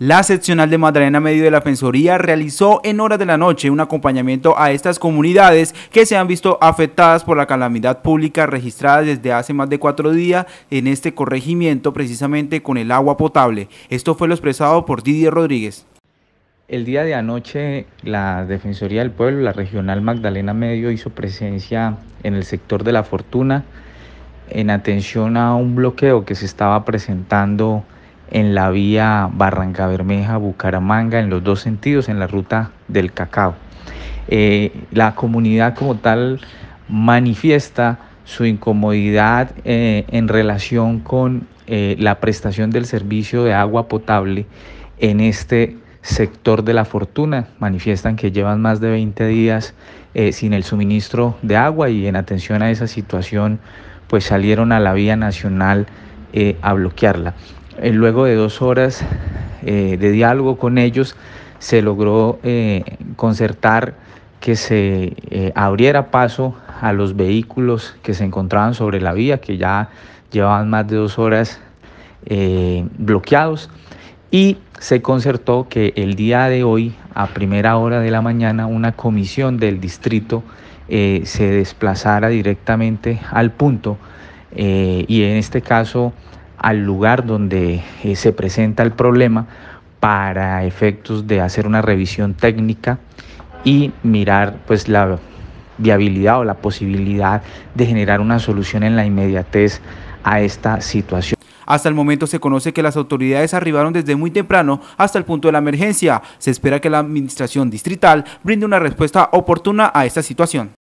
La seccional de Magdalena Medio de la Defensoría realizó en horas de la noche un acompañamiento a estas comunidades que se han visto afectadas por la calamidad pública registrada desde hace más de cuatro días en este corregimiento precisamente con el agua potable. Esto fue lo expresado por Didier Rodríguez. El día de anoche la Defensoría del Pueblo, la Regional Magdalena Medio, hizo presencia en el sector de La Fortuna en atención a un bloqueo que se estaba presentando en la vía Barranca Bermeja-Bucaramanga, en los dos sentidos, en la ruta del cacao. Eh, la comunidad como tal manifiesta su incomodidad eh, en relación con eh, la prestación del servicio de agua potable en este sector de la fortuna. Manifiestan que llevan más de 20 días sin el suministro de agua y en atención a esa situación pues salieron a la vía nacional a bloquearla. Eh, luego de dos horas eh, de diálogo con ellos, se logró eh, concertar que se abriera paso a los vehículos que se encontraban sobre la vía, que ya llevaban más de dos horas bloqueados, y se concertó que el día de hoy, a primera hora de la mañana, una comisión del distrito se desplazara directamente al punto y en este caso al lugar donde eh, se presenta el problema para efectos de hacer una revisión técnica y mirar pues la viabilidad o la posibilidad de generar una solución en la inmediatez a esta situación. Hasta el momento se conoce que las autoridades arribaron desde muy temprano hasta el punto de la emergencia. Se espera que la administración distrital brinde una respuesta oportuna a esta situación.